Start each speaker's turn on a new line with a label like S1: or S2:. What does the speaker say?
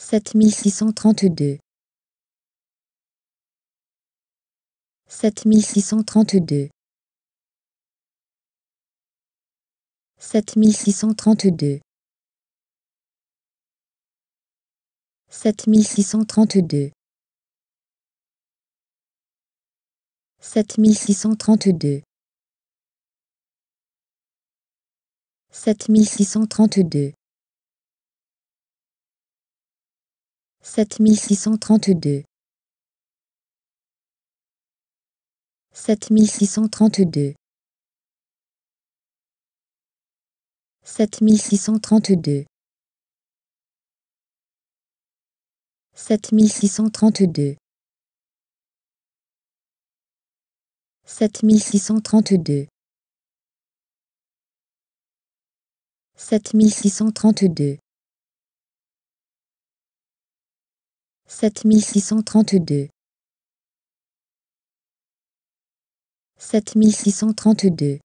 S1: 7632 7632 7632 7632 7632 7632 7632 7632 7632 7632 7632 7632 7632 7632